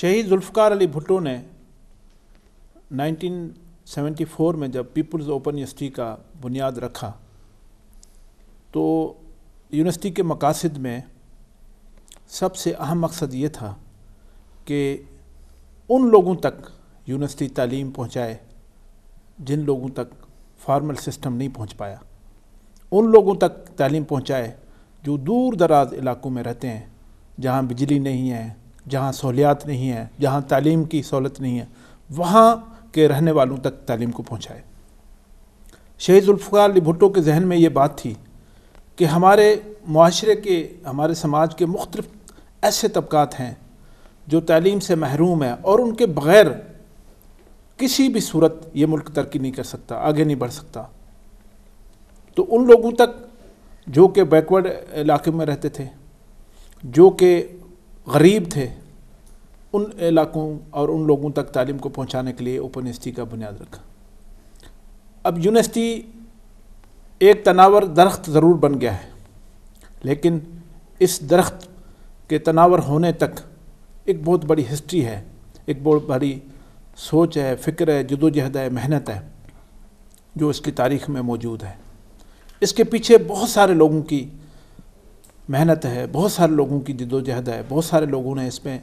शहीद जुल्फ़ार अली भुट्टो ने 1974 में जब पीपल्स ओपन यूनिवर्सिटी का बुनियाद रखा तो यूनिवर्सिटी के मकासद में सबसे अहम मकसद ये था कि उन लोगों तक यूनिवर्सिटी तालीम पहुँचाए जिन लोगों तक फार्मल सिस्टम नहीं पहुँच पाया उन लोगों तक तालीम पहुँचाए जो दूर दराज इलाकों में रहते हैं जहाँ बिजली नहीं है जहाँ सहूलियात नहीं है जहाँ तालीम की सहूलत नहीं है वहाँ के रहने वालों तक तालीम को पहुँचाए शहीद उल्फ़ार अली भुट्टो के जहन में ये बात थी कि हमारे माशरे के हमारे समाज के मुख्तफ ऐसे तबक़ात हैं जो तालीम से महरूम हैं और उनके बग़ैर किसी भी सूरत ये मुल्क तरक्की नहीं कर सकता आगे नहीं बढ़ सकता तो उन लोगों तक जो कि बैकवर्ड इलाके में रहते थे जो कि गरीब थे उन इलाकों और उन लोगों तक तालीम को पहुंचाने के लिए ओपन यूनिवर्सिटी का बुनियाद रखा अब यूनिवर्सिटी एक तनावर दरख्त ज़रूर बन गया है लेकिन इस दरख्त के तनावर होने तक एक बहुत बड़ी हिस्ट्री है एक बहुत बड़ी सोच है फ़िक्र है जदोजहद है मेहनत है जो इसकी तारीख में मौजूद है इसके पीछे बहुत सारे लोगों की मेहनत है बहुत सारे लोगों की जिदोजहद है बहुत सारे लोगों ने इसमें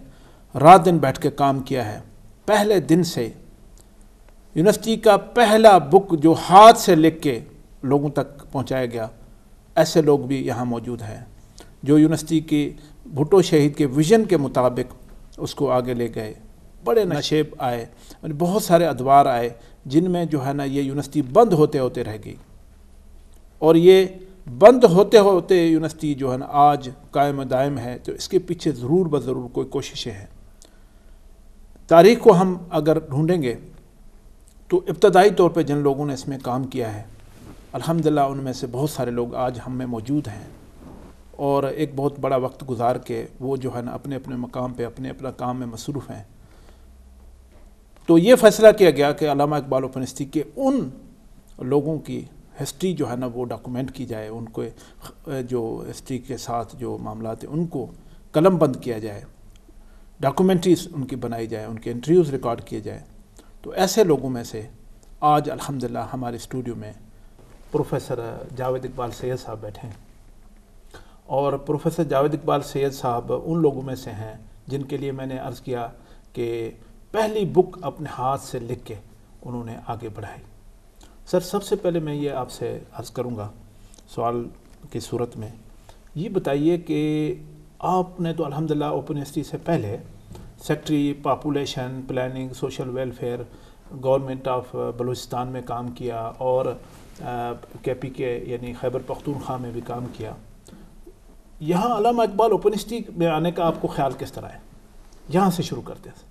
रात दिन बैठ के काम किया है पहले दिन से यूनिवर्सिटी का पहला बुक जो हाथ से लिख के लोगों तक पहुंचाया गया ऐसे लोग भी यहाँ मौजूद हैं जो यूनिवर्सिटी के भुटो शहीद के विज़न के मुताबिक उसको आगे ले गए बड़े नशेब आए और बहुत सारे अदवार आए जिनमें जो है ना ये यूनिवर्सिटी बंद होते होते रह गई और ये बंद होते होते यूनिवर्सिटी जो है ना आज कायम दायम है तो इसके पीछे ज़रूर ब ज़रूर कोई कोशिशें हैं तारीख को हम अगर ढूंढेंगे तो इब्तदाई तौर पर जिन लोगों ने इसमें काम किया है अल्हम्दुलिल्लाह उनमें से बहुत सारे लोग आज हम में मौजूद हैं और एक बहुत बड़ा वक्त गुजार के वो जो है ना अपने अपने मकाम पर अपने अपना काम में मसरूफ़ हैं तो ये फ़ैसला किया गया कि अलामा इकबाल फनस्ती के उन लोगों की हिस्ट्री जो है ना वो डॉक्यूमेंट की जाए उनको जो हिस्ट्री के साथ जो मामला हैं उनको कलम बंद किया जाए डॉक्यूमेंट्रीज उनकी बनाई जाए उनके इंटरव्यूज़ रिकॉर्ड किए जाए तो ऐसे लोगों में से आज अल्हम्दुलिल्लाह हमारे स्टूडियो में प्रोफेसर जावेद इकबाल सैद साहब बैठे हैं और प्रोफेसर जावेद इकबाल सैद साहब उन लोगों में से हैं जिनके लिए मैंने अर्ज़ किया कि पहली बुक अपने हाथ से लिख के उन्होंने आगे बढ़ाई सर सबसे पहले मैं ये आपसे अर्ज़ करूँगा सवाल की सूरत में ये बताइए कि आपने तो अलहमदिल्ला ओपन यूनिवर्सिटी से पहले secretary population planning social welfare government of Balochistan में काम किया और के पी के यानी खैबर पख्तूनख्वा में भी काम किया यहाँ अलामा इकबाल ओपन में आने का आपको ख्याल किस तरह है यहाँ से शुरू करते हैं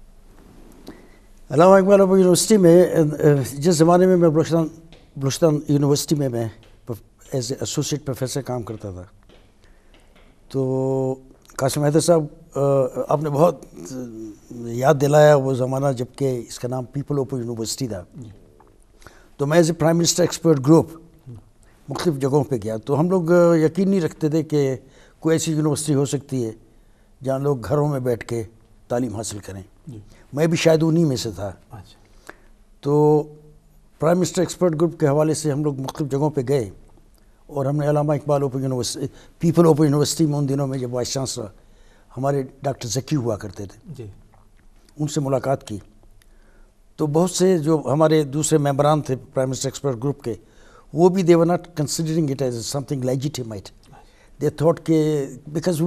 अलावा इकबाल यूनिवर्सिटी में uh, जिस ज़माने में मैं बलोचस्तान बलोचस्तान यूनिवर्सिटी में मैं एज एसोसिएट प्रोफेसर काम करता था तो कासिम हैदर साहब uh, आपने बहुत uh, याद दिलाया वो ज़माना जबकि इसका नाम पीपल ओपन यूनिवर्सिटी था तो मैं as a prime minister expert group मुख्तफ जगहों पे गया तो हम लोग यकीन नहीं रखते थे कि कोई ऐसी यूनिवर्सिटी हो सकती है जहाँ लोग घरों में बैठ के तालीम हासिल करें मैं भी शायद उन्हीं में से था अच्छा। तो प्राइम मिनिस्टर एक्सपर्ट ग्रुप के हवाले से हम लोग मुख्तु जगहों पर गए और हमने Allama Iqbal open university people open university में उन दिनों में जब वाइस चांसलर हमारे डॉक्टर जकी हुआ करते थे उनसे मुलाकात की तो बहुत से जो हमारे दूसरे मेम्बरान थे प्राइम मिनिस्टर एक्सपर्ट ग्रुप के वो भी they were not considering it as something legitimate they thought के बिकॉज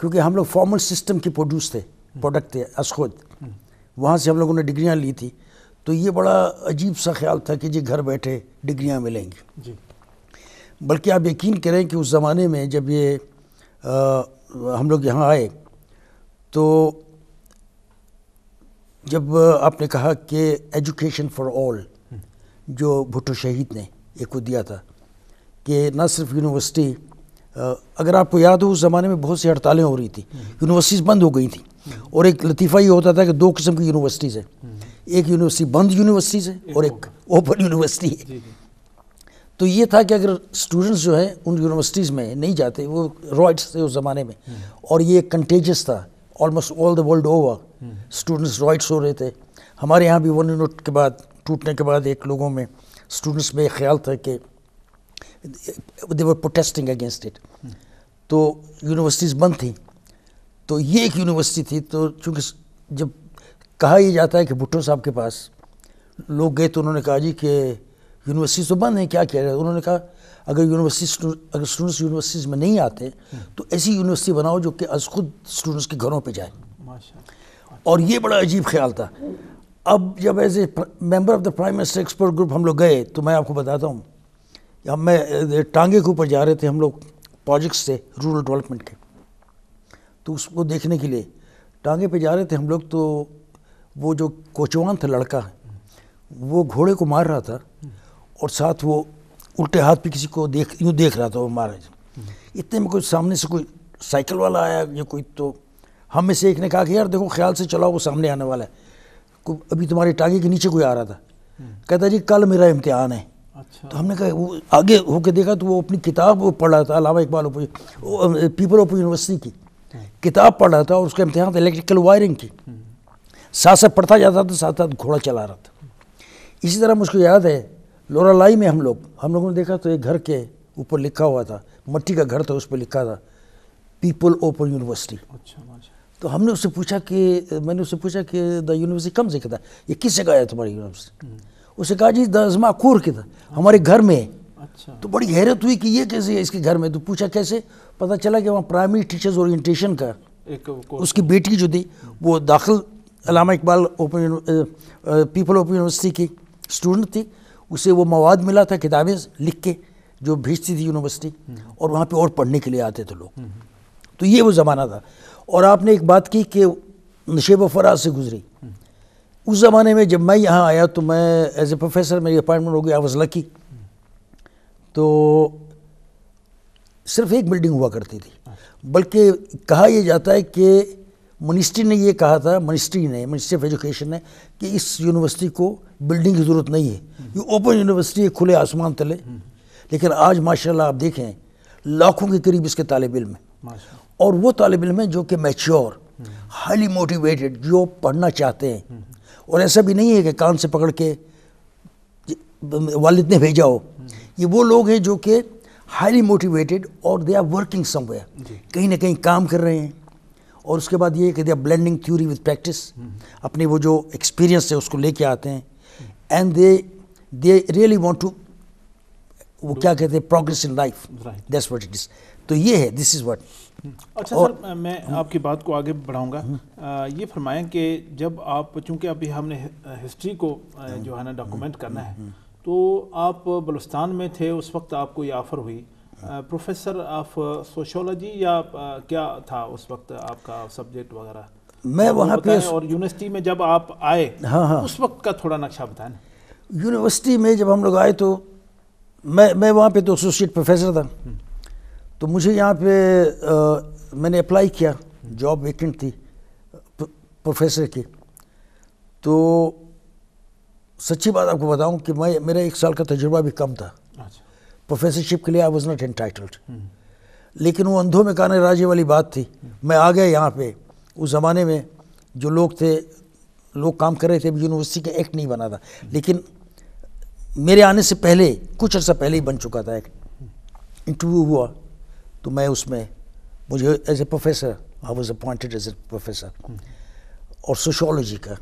क्योंकि हम लोग फॉर्मल सिस्टम के प्रोड्यूस थे प्रोडक्ट थे असखुद वहाँ से हम लोगों ने डिग्रियाँ ली थी तो ये बड़ा अजीब सा ख्याल था कि जी घर बैठे डिग्रियाँ मिलेंगी जी बल्कि आप यकीन करें कि उस ज़माने में जब ये आ, हम लोग यहाँ आए तो जब आपने कहा कि एजुकेशन फॉर ऑल जो भुट्टो शहीद ने एक को दिया था कि न सिर्फ यूनिवर्सिटी अगर आपको याद हो उस ज़माने में बहुत सी हड़तालें हो रही थी यूनिवर्सिटीज़ बंद हो गई थी और एक लतीफ़ा ये होता था कि दो किस्म की यूनिवर्सिटीज़ हैं एक यूनिवर्सिटी बंद यूनिवर्सिटीज़ है और एक ओपन यूनिवर्सिटी है तो ये था कि अगर स्टूडेंट्स जो है उन यूनिवर्सिटीज़ में नहीं जाते वो रॉइड्स थे उस ज़माने में और ये कंटेजस था almost all the world over students riots हो रहे थे हमारे यहाँ भी वन यूनिट के बाद टूटने के बाद एक लोगों में स्टूडेंट्स में ख्याल था कि they were protesting against it तो यूनिवर्सिटीज़ बंद थी तो ये एक यूनिवर्सिटी थी तो चूँकि जब कहा यह जाता है कि भुट्टो साहब के पास लोग गए तो उन्होंने कहा जी कि यूनिवर्सिटी तो बंद है क्या किया जाए उन्होंने कहा अगर यूनिवर्सिटी अगर स्टूडेंट्स यूनिवर्सिटीज़ में नहीं आते तो ऐसी यूनिवर्सिटी बनाओ जो कि आज खुद स्टूडेंट्स के घरों पर जाए और ये बड़ा अजीब ख्याल था अब जब as a member of the prime minister expert group हम लोग गए तो मैं आपको बताता हूँ हम मैं टांगे के ऊपर जा रहे थे हम लोग प्रोजेक्ट्स थे रूरल डेवलपमेंट के तो उसको देखने के लिए टांगे पे जा रहे थे हम लोग तो वो जो कोचवान था लड़का वो घोड़े को मार रहा था और साथ वो उल्टे हाथ पे किसी को देख यूँ देख रहा था वो महाराज इतने में कोई सामने से कोई साइकिल वाला आया या कोई तो हम में से एक ने कहा कि यार देखो ख्याल से चलाओ वो सामने आने वाला है अभी तुम्हारी टांगे के नीचे कोई आ रहा था कहता जी कल मेरा इम्तिहान है अच्छा तो हमने कहा वो आगे होके देखा तो वो अपनी किताब वो पढ़ रहा था अलावा इकबाल पीपल ऑफ यूनिवर्सिटी की हाँ। किताब पढ़ रहा था और उसका इम्तहान था इलेक्ट्रिकल वायरिंग की हम्म। साथ साथ पढ़ता जाता था तो साथ साथ घोड़ा चला रहा था इसी तरह मुझको याद है लोरालाई में हम लोग हम लोगों ने देखा तो एक घर के ऊपर लिखा हुआ था मट्टी का घर था उस पर लिखा था पीपल ओपन यूनिवर्सिटी अच्छा, तो हमने उससे पूछा कि मैंने उससे पूछा कि द यूनिवर्सिटी कम से कहता ये किस जगह है तुम्हारी यूनिवर्सिटी हम्म। उसे कहा जी दजमा खूर किधर हमारे घर में अच्छा तो बड़ी हैरत हुई कि ये कैसे है इसके घर में तो पूछा कैसे पता चला कि वहाँ प्राइमरी टीचर्स ओरिएंटेशन का एक उसकी बेटी जो थी वो दाखिल Allama Iqbal open people open university की स्टूडेंट थी उसे वो मवाद मिला था किताबें लिख के जो भेजती थी यूनिवर्सिटी और वहाँ पे और पढ़ने के लिए आते थे लोग हम्म। तो ये वो ज़माना था और आपने एक बात की कि नशेब फराज से गुजरी उस ज़माने में जब मैं यहाँ आया तो मैं एज ए प्रोफेसर मेरी अपॉइंटमेंट हो गई आई वॉज लकी तो सिर्फ एक बिल्डिंग हुआ करती थी बल्कि कहा यह जाता है कि मिनिस्ट्री ने यह कहा था मिनिस्ट्री ने मिनिस्ट्री ऑफ एजुकेशन ने कि इस यूनिवर्सिटी को बिल्डिंग की ज़रूरत नहीं है ये ओपन यूनिवर्सिटी है खुले आसमान तले लेकिन आज माशाल्लाह आप देखें लाखों के करीब इसके तालब इम है और वो तालब इम है जो कि मैच्योर हाईली मोटिवेटेड जो पढ़ना चाहते हैं और ऐसा भी नहीं है कि कान से पकड़ के वालिद ने भेजा हो ये वो लोग हैं जो कि हाईली मोटिवेटेड और दे आर वर्किंग समवेयर कहीं ना कहीं काम कर रहे हैं और उसके बाद ये कि they are blending theory with practice अपने वो जो एक्सपीरियंस है उसको लेके आते हैं and they they really want to वो क्या कहते हैं progress in life that's what it is तो ये है दिस इज वट अच्छा और, सर मैं आपकी बात को आगे बढ़ाऊंगा हम्म। ये फरमाएं कि जब आप चूंकि अभी हमने हिस्ट्री को हम्म। जो है ना डॉक्यूमेंट हम्म। करना है तो आप बलुस्तान में थे उस वक्त आपको ये ऑफ़र हुई प्रोफेसर ऑफ सोशोलॉजी या क्या था उस वक्त आपका सब्जेक्ट वगैरह मैं वहाँ पे और यूनिवर्सिटी में जब आप आए हाँ हाँ उस वक्त का थोड़ा नक्शा बताएं यूनिवर्सिटी में जब हम लोग आए तो मैं मैं वहाँ पे तो एसोसिएट प्रोफेसर था तो मुझे यहाँ पे आ, मैंने अप्लाई किया जॉब वेकेंट थी प्रोफेसर की तो सच्ची बात आपको बताऊं कि मैं मेरा एक साल का तजुर्बा भी कम था प्रोफेसरशिप अच्छा। के लिए आई वॉज नॉट एंटाइटल्ड लेकिन वो अंधों में काने राजे वाली बात थी हम्म। मैं आ गया यहाँ पे उस ज़माने में जो लोग थे लोग काम कर रहे थे यूनिवर्सिटी का एक्ट नहीं बना था हम्म। लेकिन मेरे आने से पहले कुछ अर्सा पहले ही बन चुका था एक्ट इंटरव्यू हुआ तो मैं उसमें मुझे as a professor I was appointed as a professor और सोशोलॉजी का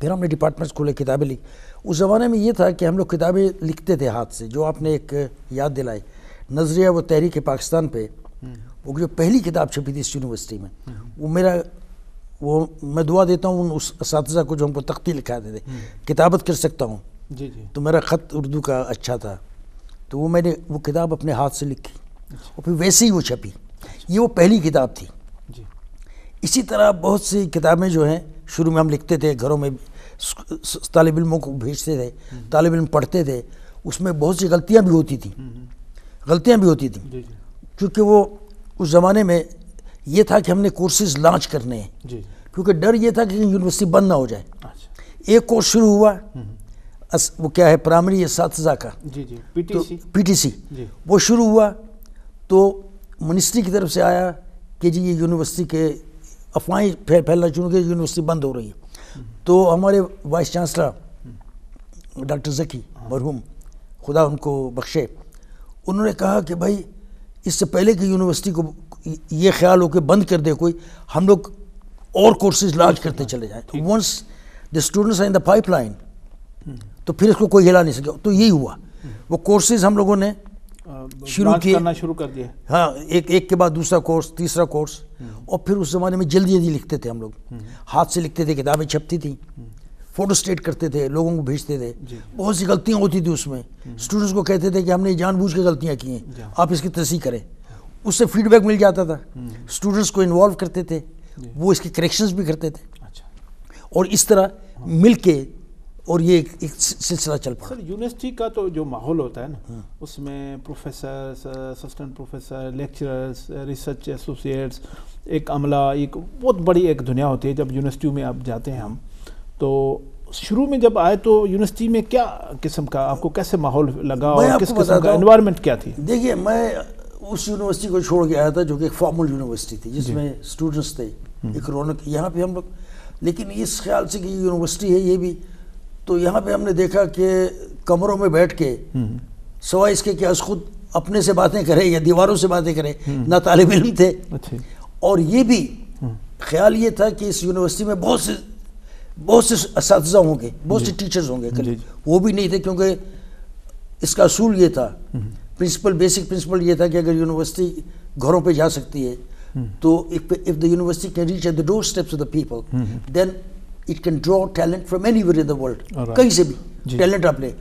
फिर हमने डिपार्टमेंट्स खोले किताबें लिख उस ज़माने में ये था कि हम लोग किताबें लिखते थे हाथ से जो आपने एक याद दिलाई नजरिया व तहरीक पाकिस्तान पे वो जो पहली किताब छपी थी इस यूनिवर्सिटी में वो मेरा वो मैं दुआ देता हूँ उन उस इस को जो हमको तख्ती लिखा देते हम्म। किताबत कर सकता हूँ जी जी तो मेरा ख़त उर्दू का अच्छा था तो वो मैंने वो किताब अपने हाथ से लिखी और फिर वैसे ही वो छपी ये वो पहली किताब थी इसी तरह बहुत सी किताबें जो हैं शुरू में हम लिखते थे घरों में तालब इलमों को भेजते थे हम्म। तालब इम पढ़ते थे उसमें बहुत सी गलतियाँ भी होती थी हम्म, हम्म। गलतियाँ भी होती थी क्योंकि वो उस ज़माने में ये था कि हमने कोर्सेज लॉन्च करने हैं क्योंकि डर ये था कि यूनिवर्सिटी बंद ना हो जाए अच्छा। एक कोर्स शुरू हुआ अस, वो क्या है प्राइमरी साथजा का जी जी पीटीसी तो, पीटीसी वो शुरू हुआ तो मिनिस्ट्री की तरफ से आया कि जी ये यूनिवर्सिटी के अफवाहें फैल फैलना शुरू की यूनिवर्सिटी बंद हो रही है तो हमारे वाइस चांसलर डॉक्टर जकी मरहूम खुदा उनको बख्शे उन्होंने कहा कि भाई इससे पहले कि यूनिवर्सिटी को ये ख्याल हो कि बंद कर दे कोई हम लोग और कोर्सेज लॉन्च करते चले जाएँ once the students are in the pipeline तो फिर इसको कोई हिला नहीं सके तो यही हुआ हम्म। वो कोर्सेज हम लोगों ने शुरू किए करना शुरू कर दिया हाँ एक एक के बाद दूसरा कोर्स तीसरा कोर्स हम्म। और फिर उस ज़माने में जल्दी जल्दी लिखते थे हम लोग हम्म। हाथ से लिखते थे किताबें छपती थी फोटो हम्म। स्टेट करते थे लोगों को भेजते थे बहुत सी गलतियाँ होती थी उसमें स्टूडेंट्स को कहते थे कि हमने जानबूझ के गलतियाँ की हैं आप इसकी तस्दीक करें उससे फीडबैक मिल जाता था स्टूडेंट्स को इन्वॉल्व करते थे वो इसके करेक्शंस भी करते थे अच्छा। और इस तरह मिल के और ये एक, एक सिलसिला चल पड़ा सर यूनिवर्सिटी का तो जो माहौल होता है ना उसमें professor assistant professor lecturers research associates एक अमला एक बहुत बड़ी एक दुनिया होती है जब यूनिवर्सिटी में आप जाते हैं हम तो शुरू में जब आए तो यूनिवर्सिटी में क्या किस्म का आपको कैसे माहौल लगा और किस किस्म का इन्वायरमेंट क्या थी देखिए मैं उस यूनिवर्सिटी को छोड़ के आया था जो कि एक फॉर्मल यूनिवर्सिटी थी जिसमें स्टूडेंट्स थे एक हम्म। रौनक यहाँ पे हम लोग लेकिन इस ख्याल से कि यूनिवर्सिटी है ये भी तो यहाँ पे हमने देखा कि कमरों में बैठ के हम्म। सवा इसके कि खुद अपने से बातें करें या दीवारों से बातें करें हम्म। ना तालब इम थे अच्छा। और ये भी हम्म। ख्याल ये था कि इस यूनिवर्सिटी में बहुत से बहुत से इस होंगे बहुत से टीचर्स होंगे वो भी नहीं थे क्योंकि इसका असूल ये था प्रिंसिपल बेसिक प्रिंसिपल ये था कि अगर यूनिवर्सिटी घरों पे जा सकती है तो if the university can reach at the door steps of the people then it can draw talent from any in the world कहीं से भी टैलेंट आप ले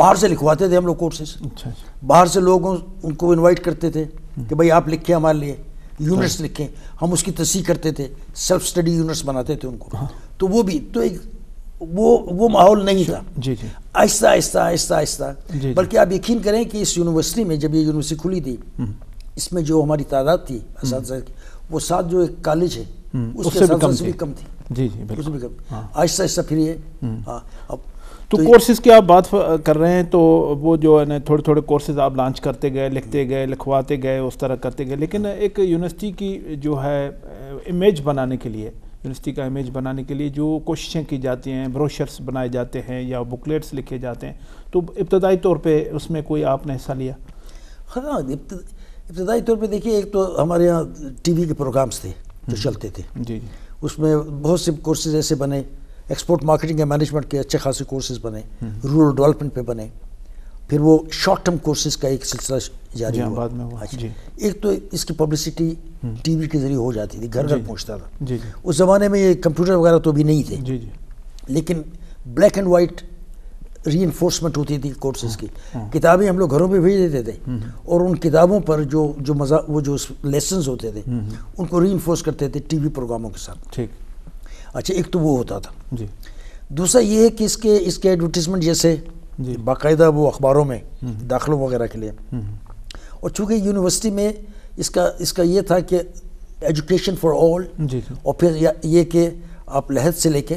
बाहर से लिखवाते थे हम लोग कोर्सेज अच्छा, अच्छा। बाहर से लोगों उनको इनवाइट करते थे हम्म। कि भाई आप लिखें हमारे लिए यूनिट्स हाँ। लिखें हम उसकी तस्ह करते थे सेल्फ स्टडी यूनिट्स बनाते थे उनको हाँ। तो वो भी तो एक वो वो माहौल नहीं अच्छा। था आहिस्ता आहिस्ता आहिस्ता आहिस्ता बल्कि आप यकीन करें कि इस यूनिवर्सिटी में जब ये यूनिवर्सिटी खुली थी हम्म। इसमें जो हमारी तादाद थी हम्म। वो साथ जो एक कॉलेज है उसके उससे भी कम थी जी जी कर आहिस्ता हाँ। आहिस्ता फिर ये हम्म। हाँ, अब तो, तो कोर्सेज की आप बात कर रहे हैं तो वो जो है ना थोड़े थोड़े कोर्सेज आप लॉन्च करते गए लिखते हम्म। गए लिखवाते गए उस तरह करते गए लेकिन एक यूनिवर्सिटी की जो है इमेज बनाने के लिए यूनिवर्सिटी का इमेज बनाने के लिए जो कोशिशें की जाती हैं ब्रोशर्स बनाए जाते हैं या बुकलेट्स लिखे जाते हैं तो इब्तदाई तौर पर उसमें कोई आपने हिस्सा लिया हाँ इब्तदाई तौर पर देखिए एक तो हमारे यहाँ टी के प्रोग्राम्स थे जो हम्म। चलते थे जी उसमें बहुत से कोर्सेज ऐसे बने एक्सपोर्ट मार्केटिंग एंड मैनेजमेंट के अच्छे खासे कोर्सेज बने रूरल डेवलपमेंट पे बने फिर वो शॉर्ट टर्म कोर्सेज का एक सिलसिला जारी हाँ, हुआ बाद में हुआ अच्छा। जी। एक तो इसकी पब्लिसिटी हम्म। टीवी के जरिए हो जाती थी घर घर पहुंचता था उस ज़माने में ये कंप्यूटर वगैरह तो भी नहीं थे लेकिन black and white reinforcement होती थी कोर्सेज की हाँ, हाँ। किताबें हम लोग घरों पे भेज देते थे हम्म, हम्म। और उन किताबों पर जो जो मजा वो जो लेसन होते थे हम्म, उनको इन्फोर्स करते थे टीवी प्रोग्रामों के साथ ठीक अच्छा एक तो वो होता था जी दूसरा ये है कि इसके इसके एडवर्टीजमेंट जैसे बाकायदा वो अखबारों में दाखिलों वगैरह के लिए और चूँकि यूनिवर्सिटी में इसका इसका ये था कि एजुकेशन फॉर ऑल और फिर ये कि आप लहज से लेके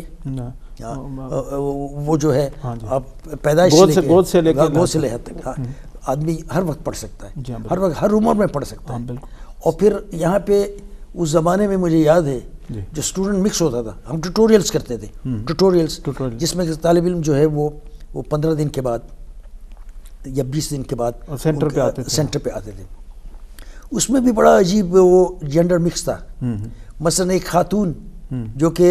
हाँ। हाँ, हाँ। वो जो है आप पैदाइश से तक हम्म। आदमी हर वक्त पढ़ सकता है हर वक्त हर उम्र में पढ़ सकता है और फिर यहाँ पे उस ज़माने में मुझे याद है जो स्टूडेंट मिक्स होता था हम ट्यूटोरियल्स करते थे ट्यूटोरियल्स हम्म। जिसमें तालब इम जो है वो वो पंद्रह दिन के बाद या बीस दिन के बाद सेंटर पे आते थे सेंटर पे आते थे उसमें भी बड़ा अजीब वो जेंडर मिक्स था हम्म, मसलन एक खातून हम्म। जो कि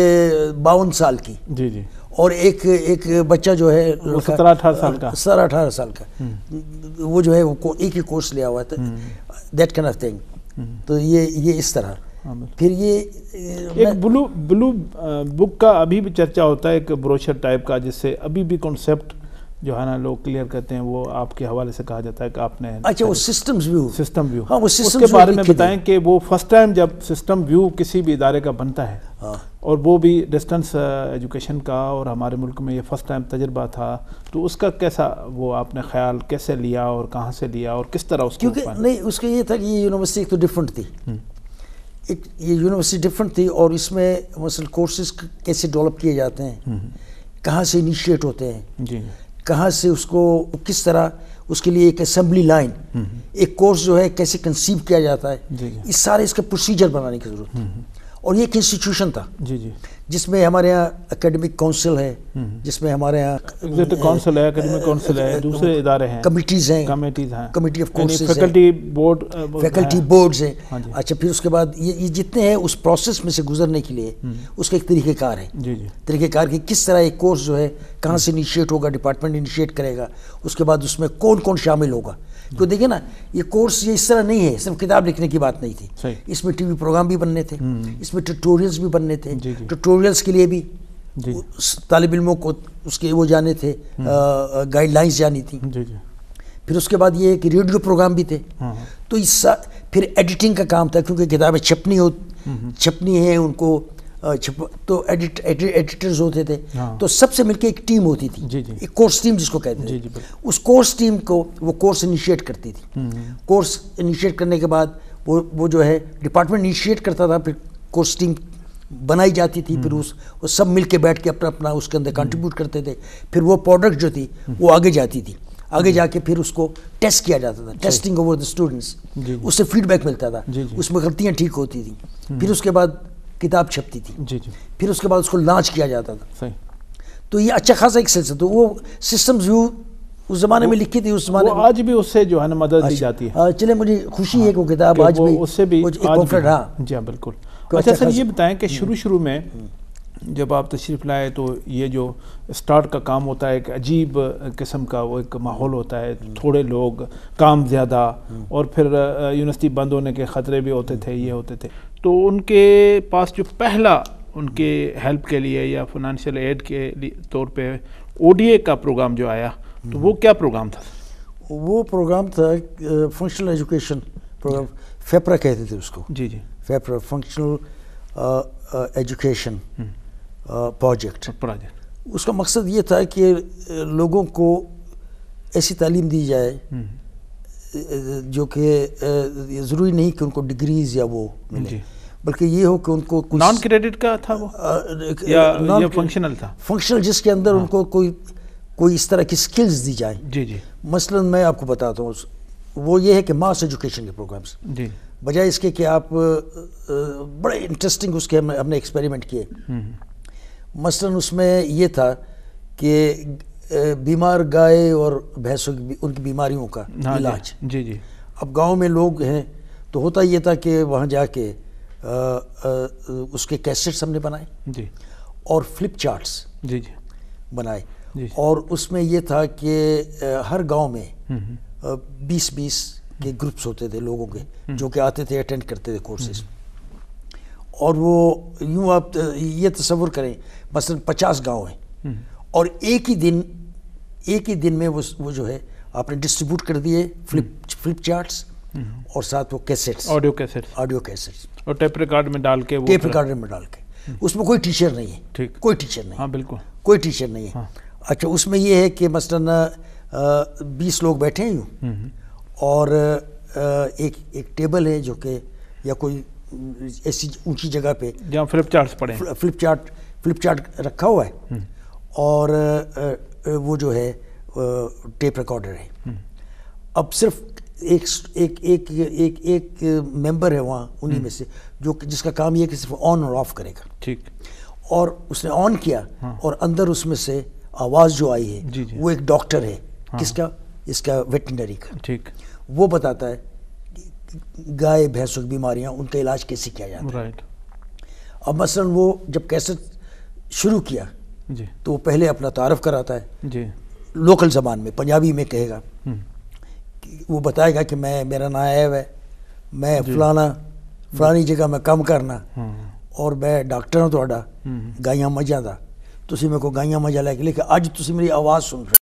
बावन साल की जी जी और एक एक बच्चा जो है सत्रह अठारह साल का सत्रह अठारह साल का हम्म। वो जो है वो एक ही कोर्स लिया हुआ था दैट कैन ऑफ थिंग तो ये ये इस तरह हाँ, फिर ये एक ब्लू ब्लू बुक का अभी भी चर्चा होता है एक ब्रोशर टाइप का जिससे अभी भी कॉन्सेप्ट जो है ना लोग क्लियर करते हैं वो आपके हवाले से कहा जाता है कि आपने अच्छा वो सिस्टम्स व्यू सिस्टम व्यू हाँ वो सिस्टम के बारे में बताएं कि वो फर्स्ट टाइम जब सिस्टम व्यू किसी भी इदारे का बनता है हाँ। और वो भी डिस्टेंस एजुकेशन uh, का और हमारे मुल्क में ये फ़र्स्ट टाइम तजर्बा था तो उसका कैसा वो आपने ख्याल कैसे लिया और कहाँ से लिया और किस तरह उस क्योंकि नहीं उसका ये था कि ये यूनिवर्सिटी एक तो डिफरेंट थी हम्म। एक ये यूनिवर्सिटी डिफरेंट थी और इसमें मसल कोर्सेज कैसे डेवलप किए जाते हैं हम्म। कहाँ से इनिशिएट होते हैं कहाँ से उसको किस तरह उसके लिए एक असम्बली हम्म। लाइन एक कोर्स जो है कैसे कंसीव किया जाता है इस सारे इसका प्रोसीजर बनाने की ज़रूरत है और ये एक इंस्टीट्यूशन था जी जी जिसमें हमारे यहाँ एकेडमिक काउंसिल है हम्म। जिसमें हमारे यहाँ काउंसिल है एकेडमिक काउंसिल है दूसरे इदारे हैं कमिटीज हैं कमिटीज हैं committee of courses faculty board faculty boards हैं हाँ अच्छा फिर उसके बाद ये ये जितने हैं उस प्रोसेस में से गुजरने के लिए हम्म। उसका एक तरीक़ेकार है तरीक़ेकार की किस तरह एक कोर्स जो है कहाँ से इनिशिएट होगा डिपार्टमेंट इनिशिएट करेगा उसके बाद उसमें कौन कौन शामिल होगा क्यों देखिए ना ये कोर्स ये इस तरह नहीं है सिर्फ किताब लिखने की बात नहीं थी इसमें टीवी प्रोग्राम भी बनने थे हम्म। इसमें ट्यूटोरियल्स भी बनने थे ट्यूटोरियल्स के लिए भी तालब इलमों को उसके वो जाने थे गाइडलाइंस हम्म। जानी थी फिर उसके बाद ये कि रेडियो प्रोग्राम भी थे हाँ। तो इस फिर एडिटिंग का काम था क्योंकि किताबें छपनी हो हम्म। छपनी है उनको छिप तो एडिट, एडिट, एडिटर्स होते थे हाँ। तो सबसे मिलकर एक टीम होती थी जी जी। एक कोर्स टीम जिसको कहते जी, जी, थे उस कोर्स टीम को वो कोर्स इनिशिएट करती थी हम्म, हम्म। कोर्स इनिशिएट करने के बाद वो वो जो है डिपार्टमेंट इनिशिएट करता था फिर कोर्स टीम बनाई जाती थी फिर हम्म। उस वो सब मिल के बैठ के अपना अपना उसके अंदर कंट्रीब्यूट करते थे फिर वो प्रोडक्ट जो थी वो आगे जाती थी आगे जाके फिर उसको टेस्ट किया जाता था टेस्टिंग ओवर द स्टूडेंट्स उससे फीडबैक मिलता था उसमें गलतियाँ ठीक होती थी फिर उसके बाद किताब छपती थी जी जी फिर उसके बाद उसको लॉन्च किया जाता था सही तो ये अच्छा खासा एक सिलसिला तो वो सिस्टम्स व्यू उस जमाने में लिखी थी उस जमाने वो आज भी उससे जो है ना मदद दी अच्छा। जाती है चले मुझे खुशी हाँ, है वो किताब आज भी उससे भी जी हाँ बिल्कुल अच्छा, अच्छा सर ये बताएं कि हम्म। शुरू शुरू में हम्म। जब आप तशरीफ़ लाए तो ये जो स्टार्ट का काम होता है एक अजीब किस्म का वो एक माहौल होता है थोड़े लोग काम ज़्यादा हम्म। और फिर यूनिवर्सिटी बंद होने के ख़तरे भी होते थे ये होते थे तो उनके पास जो पहला उनके हेल्प के लिए या फिनंशियल एड के तौर पे ओडीए का प्रोग्राम जो आया तो वो हम्म। क्या प्रोग्राम था वो प्रोग्राम था फंक्शनल एजुकेशन प्रोग्राम फेपरा कहते थे उसको जी जी फेपरा फंक्शनल एजुकेशन प्रोजेक्ट प्रोजेक्ट उसका मकसद ये था कि लोगों को ऐसी तालीम दी जाए हम्म। जो कि ज़रूरी नहीं कि उनको डिग्रीज या वो मिले बल्कि ये हो कि उनको नॉन क्रेडिट का था वो या, या फंक्शनल था फंक्शनल जिसके अंदर हाँ। उनको कोई कोई इस तरह की स्किल्स दी जाए जी जी मसलन मैं आपको बताता हूँ वो ये है कि मास एजुकेशन के प्रोग्राम्स जी बजाय इसके कि आप बड़े इंटरेस्टिंग उसके हमने एक्सपेरिमेंट किए हम्म। मसलन उसमें ये था कि बीमार गाय और भैंसों की उनकी बीमारियों का हाँ इलाज जी जी अब गांव में लोग हैं तो होता ये था कि वहाँ जाके आ, आ, उसके कैसेट्स हमने बनाए जी और फ्लिप चार्ट्स जी जी बनाए जी। और उसमें ये था कि हर गांव में हम्म, हम्म। बीस बीस के ग्रुप्स होते थे लोगों के हम्म। जो कि आते थे अटेंड करते थे कोर्सेज और वो यूँ आप ये तस्वुर करें मसलन पचास गांव हैं हम्म। और एक ही दिन एक ही दिन में वो वो जो है आपने डिस्ट्रीब्यूट कर दिए फ्लिप हम्म। फ्लिप चार्ट्स हम्म। और साथ वो cassettes audio cassettes audio cassettes और टेप रिकॉर्ड में डाल के टेप रिकॉर्ड में डाल के उसमें कोई टीचर नहीं है ठीक कोई टीचर नहीं हाँ बिल्कुल कोई टीचर नहीं है हाँ। अच्छा उसमें ये है कि मसलन बीस लोग बैठे हैं यूँ और आ, एक एक टेबल है जो कि या कोई ऐसी ऊंची जगह पे जहाँ फ्लिप चार्ट पड़े फ्लिप चार्ट फ्लिप चार्ट रखा हुआ है हम्म। और वो जो है टेप रिकॉर्डर है हम्म। अब सिर्फ एक एक एक एक एक मेंबर है वहाँ उन्हीं हम्म। में से जो जिसका काम ये है कि सिर्फ ऑन और ऑफ करेगा ठीक और उसने ऑन किया हाँ। और अंदर उसमें से आवाज़ जो आई है जी जी। वो एक डॉक्टर है हाँ। किसका इसका वेटनरी का ठीक वो बताता है गाय भैंसों की बीमारियाँ उनका इलाज कैसे किया जाता है अब मसलन वो जब कैसे शुरू किया जी तो वो पहले अपना तारफ़ कराता है जी लोकल ज़बान में पंजाबी में कहेगा हम्म। कि वो बताएगा कि मैं मेरा नायब है मैं फलाना फलानी जगह मैं कम करना हम्म। और मैं डॉक्टर हाँ थोड़ा हम्म। गाइया मजा का तुम मेरे को गाइया ਮਜਾ लैके ਕੇ अज तुम मेरी आवाज़ सुन रहे